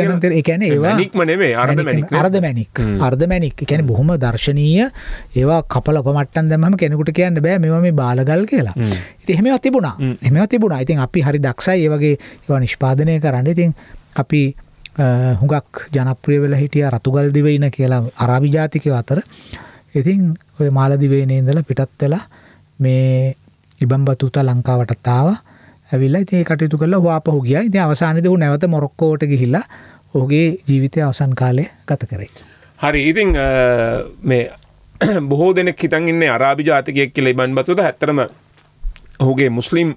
ගන එකන ඒවාක්මනේ අර්ධ මැනික් අර්ධ මැනික් එකැන බොහොම දර්ශනීය ඒවා කපල පමට්ටන් දැම කෙනෙකුට කියන්න බෑ මෙම මේ බාලගල් කියලා එහෙම තිබුණා එම තිබුණා ඉතින් අපි හරි දක්ෂයි ඒවගේ ඒවා නිෂ්පාදනය කරන්න ඉතින් අපි හුඟක් ජනප්‍රිය වෙලා හිටිය රතුගල් දිවයින කියලා අරාභි ජාතිකව අතර ඉතින් ඔය මාලදිවේනේදල පිටත් වෙලා මේ ඉබම්බතුතා ලංකාවටත්තාව ඇවිල්ලා ඉතින් ඒ කටයුතු කරලා ඔහු ආපහු ගියා. ඉතින් අවසානයේදී ඔහු නැවත මොරොක්කෝවට ගිහිල්ලා ඔහුගේ ජීවිතය අවසන් කාලය ගත කරේ. හරි. ඉතින් මේ බොහෝ දෙනෙක් හිතන් ඉන්නේ අරාබි ජාතිකයෙක් කියලා ඉබන් බතුද ඇත්තටම ඔහුගේ මුස්ලිම්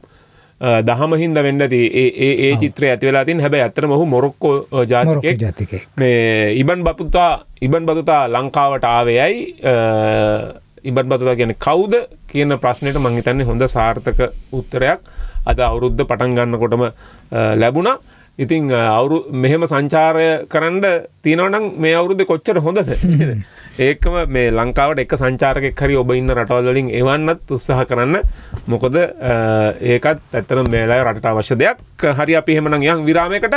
දහමහින්ද වෙන්නති ඒ ඒ චිත්‍රය ඇතිවෙලා තින් හැබැ ඇතරම හු මොරොක්කෝ ජාතික ජාතික මේ ඉබන් බපුතා ඉබන් බතුතා ලංකාවට ආවයයි ඉබන් බතුතා ගැන කවුද කියන ප්‍රශ්නයට මංහිතන්නේ හොඳ සාර්ථක උත්තරයක් අද අවුරුද්ධ පටන්ගන්න කොටම ලැබුණා ඉතිං අවුරු මෙහෙම සංචාරය කරන්න තියෙනවනම් මේ අවුරුද්ධ කොච්චර හොඳද ඒකම මේ ලංකාවට එක සංචාරකෙක් හරි ඔබ ඉන්න රටවල්ලින් එවන්නත් උත්සාහ කරන්න මොකොද ඒකත් ඇත්තන මේලා රට අවශ්‍ය දෙයක් හරි අපි හෙමනම් යන් විරාමයකට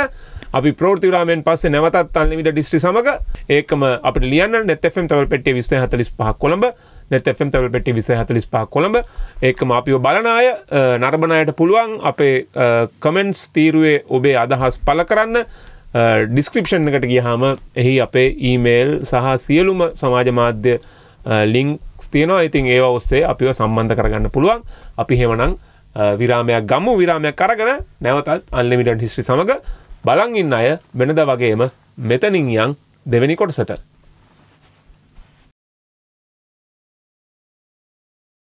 අපි ප්‍රෝතිරාමෙන් පස්සේ නැවතත් අන්ලිමිට ඩිස්ට්‍රි සමඟ ඒකම අපි ලියන්න නැතම් තවල් පෙටේ විස්ත හතලිස් පහක් කොළඹ නැතම් තවල්පෙටි විස හතලිස් පා කොළඹ ඒක මාපිෝ බලනාය නර්බණයට පුළුවන් අපේ කමෙන්ස් තීරුවේ ඔබේ අදහස් පල කරන්න ඩිස්ක්‍රපෂන් එකට ගියහම එහි අපේ ඊමේල් සහ සියලුම සමාජ මාධ්‍ය ලිංක්ස් තියනවා ඉතින් ඒ ඔස්සේ අපිව සම්බන්ධ කරගන්න පුළුවන් අපි හෙමනං විරාමයක් ගම්ම විරාමයක් කරගෙන නැවතත් අල්ලිමිටන් හිස්ටි සමඟ බලන් ඉන්න අය වෙනද වගේම මෙතනින් යන් දෙවැනි කොටසට